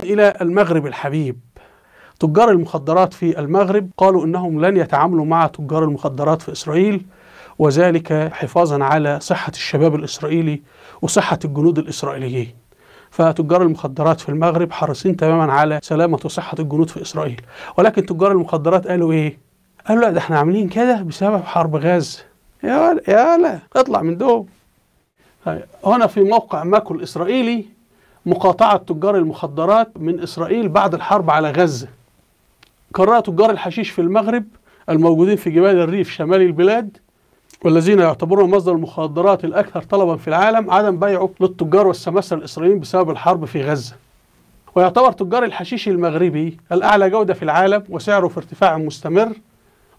إلى المغرب الحبيب تجار المخدرات في المغرب قالوا انهم لن يتعاملوا مع تجار المخدرات في اسرائيل وذلك حفاظا على صحه الشباب الاسرائيلي وصحه الجنود الاسرائيليين. فتجار المخدرات في المغرب حريصين تماما على سلامه وصحه الجنود في اسرائيل، ولكن تجار المخدرات قالوا ايه؟ قالوا لا ده احنا عاملين كده بسبب حرب غزه. يا يا لا اطلع من دول طيب، هنا في موقع ماكو الاسرائيلي مقاطعة تجار المخدرات من إسرائيل بعد الحرب على غزة قرر تجار الحشيش في المغرب الموجودين في جبال الريف شمال البلاد والذين يعتبرون مصدر المخدرات الأكثر طلبا في العالم عدم بيعه للتجار والسماسرة الإسرائيليين بسبب الحرب في غزة ويعتبر تجار الحشيش المغربي الأعلى جودة في العالم وسعره في ارتفاع مستمر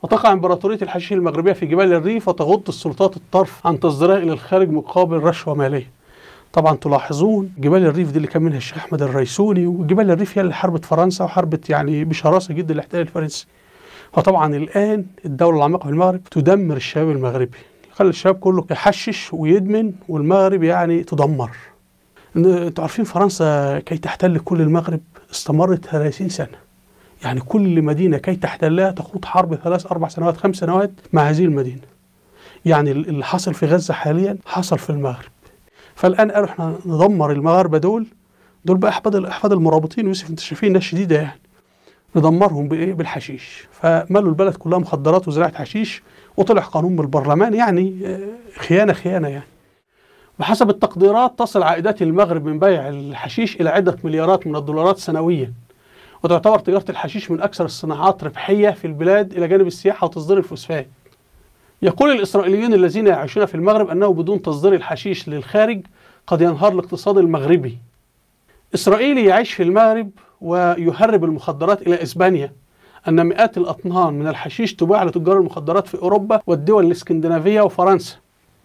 وتقع إمبراطورية الحشيش المغربية في جبال الريف وتغض السلطات الطرف عن تصديرها إلى الخارج مقابل رشوة مالية طبعا تلاحظون جبال الريف دي اللي كان منها الشيخ احمد الريسوني وجبال الريف هي اللي حربت فرنسا وحربت يعني بشراسه جدا الاحتلال الفرنسي فطبعا الان الدوله العميقه في المغرب تدمر الشباب المغربي خلي الشباب كله يحشش ويدمن والمغرب يعني تدمر انتوا عارفين فرنسا كي تحتل كل المغرب استمرت 30 سنه يعني كل مدينه كي تحتلها تخوض حرب ثلاث اربع سنوات خمس سنوات مع هذه المدينه يعني اللي حصل في غزه حاليا حصل في المغرب فالان قالوا احنا ندمر المغاربه دول دول بقى احفاد احفاد المرابطين يوسف انت شايفين ناس شديده يعني ندمرهم بايه بالحشيش فملوا البلد كلها مخدرات وزراعه حشيش وطلع قانون بالبرلمان يعني آه، خيانه خيانه يعني بحسب التقديرات تصل عائدات المغرب من بيع الحشيش الى عده مليارات من الدولارات سنويا وتعتبر تجاره الحشيش من اكثر الصناعات ربحيه في البلاد الى جانب السياحه وتصدير الفوسفات يقول الإسرائيليون الذين يعيشون في المغرب أنه بدون تصدير الحشيش للخارج قد ينهار الاقتصاد المغربي إسرائيلي يعيش في المغرب ويهرب المخدرات إلى إسبانيا أن مئات الأطنان من الحشيش تباع لتجار المخدرات في أوروبا والدول الإسكندنافية وفرنسا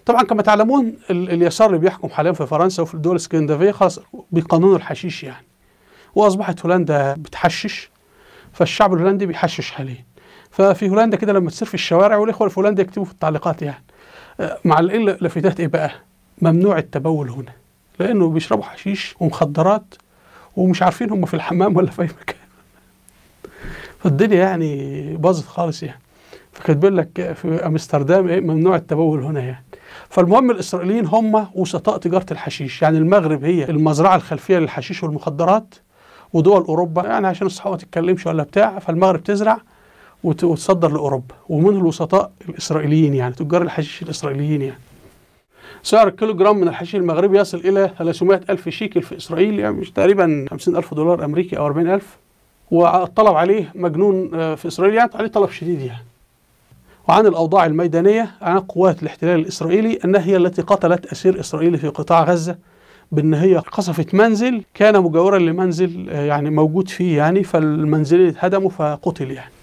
طبعا كما تعلمون اليسار اللي بيحكم حاليا في فرنسا وفي الدول الاسكندنافيه خلاص بقانون الحشيش يعني واصبحت هولندا بتحشش فالشعب الهولندي بيحشش حاليا ففي هولندا كده لما تصير في الشوارع والاخوه في هولندا يكتبوا في التعليقات يعني آه، مع لافتات ايه بقى؟ ممنوع التبول هنا لانه بيشربوا حشيش ومخدرات ومش عارفين هم في الحمام ولا في اي مكان فالدنيا يعني باظت خالص يعني فكاتبين لك في امستردام ايه ممنوع التبول هنا يعني فالمهم الاسرائيليين هم وسطاء تجاره الحشيش يعني المغرب هي المزرعه الخلفيه للحشيش والمخدرات ودول اوروبا يعني عشان الصحافه ما تتكلمش ولا بتاع فالمغرب تزرع وتصدر لاوروبا ومنه الوسطاء الاسرائيليين يعني تجار الحشيش الاسرائيليين يعني سعر الكيلو جرام من الحشيش المغربي يصل الى 300 الف شيكل في اسرائيل يعني مش تقريبا 50 الف دولار امريكي او 40 الف والطلب عليه مجنون آه، في اسرائيل يعني عليه طلب شديد يعني وعن الأوضاع الميدانية عن قوات الاحتلال الإسرائيلي أنها هي التي قتلت أسير إسرائيلي في قطاع غزة بأن هي قصفت منزل كان مجاورا لمنزل آه، يعني موجود فيه يعني فالمنزلين اتهدموا فقتل يعني